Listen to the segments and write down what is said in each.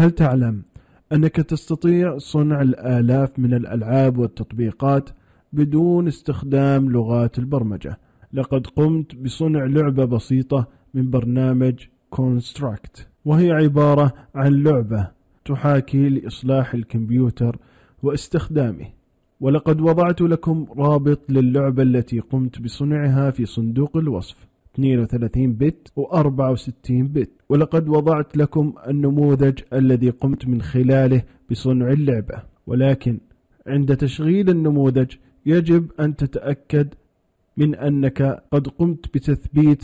هل تعلم أنك تستطيع صنع الآلاف من الألعاب والتطبيقات بدون استخدام لغات البرمجة؟ لقد قمت بصنع لعبة بسيطة من برنامج كونستراكت وهي عبارة عن لعبة تحاكي لإصلاح الكمبيوتر واستخدامه ولقد وضعت لكم رابط للعبة التي قمت بصنعها في صندوق الوصف 32 بت و64 بت ولقد وضعت لكم النموذج الذي قمت من خلاله بصنع اللعبة ولكن عند تشغيل النموذج يجب أن تتأكد من أنك قد قمت بتثبيت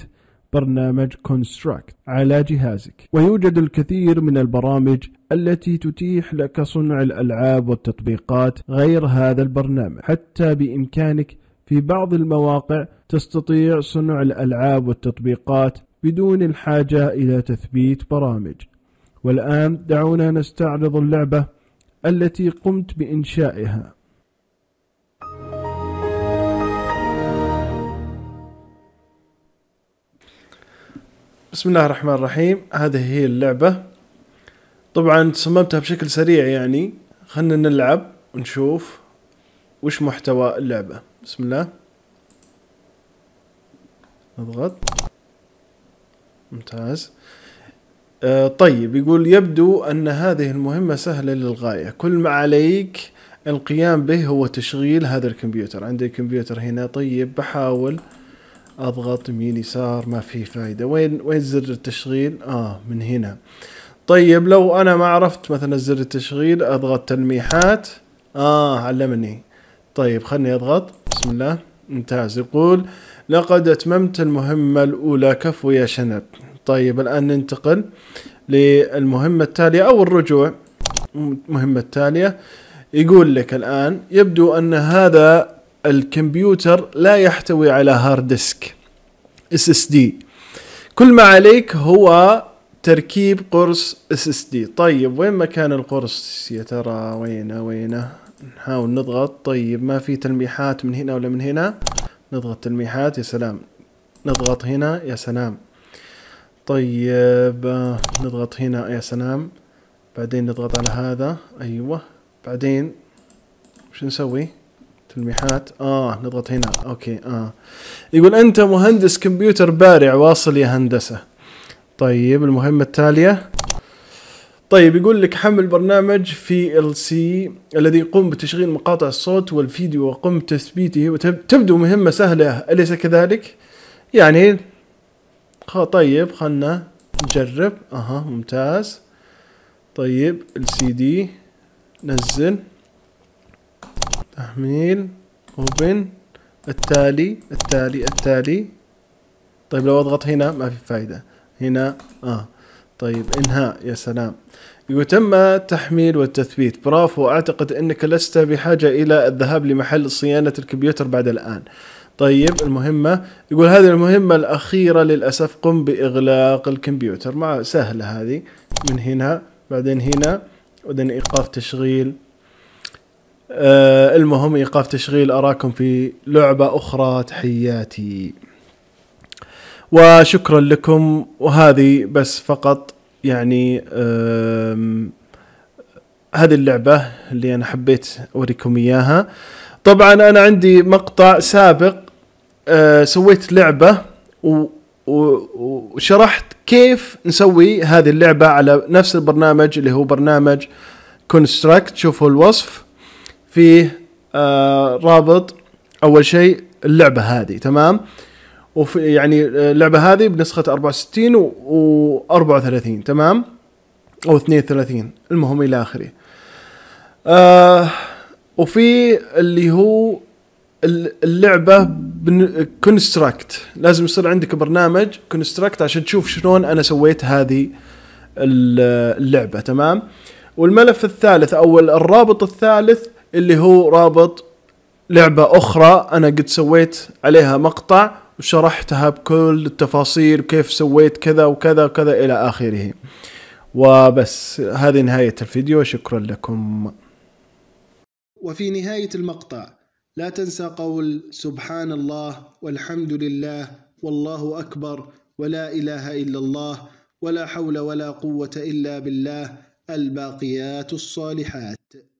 برنامج كونستراكت على جهازك ويوجد الكثير من البرامج التي تتيح لك صنع الألعاب والتطبيقات غير هذا البرنامج حتى بإمكانك في بعض المواقع تستطيع صنع الألعاب والتطبيقات بدون الحاجة إلى تثبيت برامج والآن دعونا نستعرض اللعبة التي قمت بإنشائها بسم الله الرحمن الرحيم هذه هي اللعبة طبعا صممتها بشكل سريع يعني خلنا نلعب ونشوف وش محتوى اللعبة بسم الله نضغط ممتاز آه طيب يقول يبدو أن هذه المهمة سهلة للغاية كل ما عليك القيام به هو تشغيل هذا الكمبيوتر عندي الكمبيوتر هنا طيب بحاول اضغط يمين يسار ما في فايدة وين وين زر التشغيل اه من هنا طيب لو انا ما عرفت مثلا زر التشغيل اضغط تلميحات اه علمني طيب خلني اضغط بسم الله ممتاز يقول لقد اتممت المهمة الاولى كفو يا شنب طيب الان ننتقل للمهمة التالية او الرجوع المهمة التالية يقول لك الان يبدو ان هذا الكمبيوتر لا يحتوي على هارد ديسك اس اس دي كل ما عليك هو تركيب قرص اس اس دي طيب وين مكان القرص يا ترى وينه وينه نحاول نضغط طيب ما في تلميحات من هنا ولا من هنا نضغط تلميحات يا سلام نضغط هنا يا سلام طيب نضغط هنا يا سلام بعدين نضغط على هذا ايوه بعدين وش نسوي تلميحات اه نضغط هنا اوكي اه يقول انت مهندس كمبيوتر بارع واصل يا هندسه طيب المهمه التاليه طيب يقول لك حمل برنامج في ال سي الذي يقوم بتشغيل مقاطع الصوت والفيديو وقم بتثبيته وتبدو مهمة سهلة أليس كذلك؟ يعني طيب خلنا نجرب اها ممتاز طيب ال سي دي نزل تحميل اوبن التالي التالي التالي طيب لو اضغط هنا ما في فايدة هنا اه طيب انهاء يا سلام يقول تم التحميل والتثبيت برافو أعتقد أنك لست بحاجة إلى الذهاب لمحل صيانة الكمبيوتر بعد الآن طيب المهمة يقول هذه المهمة الأخيرة للأسف قم بإغلاق الكمبيوتر مع سهلة هذه من هنا بعدين هنا بعدين إيقاف تشغيل آه المهم إيقاف تشغيل أراكم في لعبة أخرى تحياتي وشكرا لكم وهذه بس فقط يعني هذه اللعبة اللي أنا حبيت أوريكم إياها طبعا أنا عندي مقطع سابق آه، سويت لعبة وشرحت كيف نسوي هذه اللعبة على نفس البرنامج اللي هو برنامج كونستراكت شوفوا الوصف فيه آه، رابط أول شيء اللعبة هذه تمام وفي يعني آه، اللعبه هذه بنسخه 64 و34 تمام او 32 المهم الى اخره آه وفي اللي هو اللعبه كونستراكت لازم يصير عندك برنامج كونستراكت عشان تشوف شلون انا سويت هذه اللعبه تمام والملف الثالث او الرابط الثالث اللي هو رابط لعبه اخرى انا قد سويت عليها مقطع وشرحتها بكل التفاصيل وكيف سويت كذا وكذا وكذا إلى آخره وبس هذه نهاية الفيديو شكرا لكم وفي نهاية المقطع لا تنسى قول سبحان الله والحمد لله والله أكبر ولا إله إلا الله ولا حول ولا قوة إلا بالله الباقيات الصالحات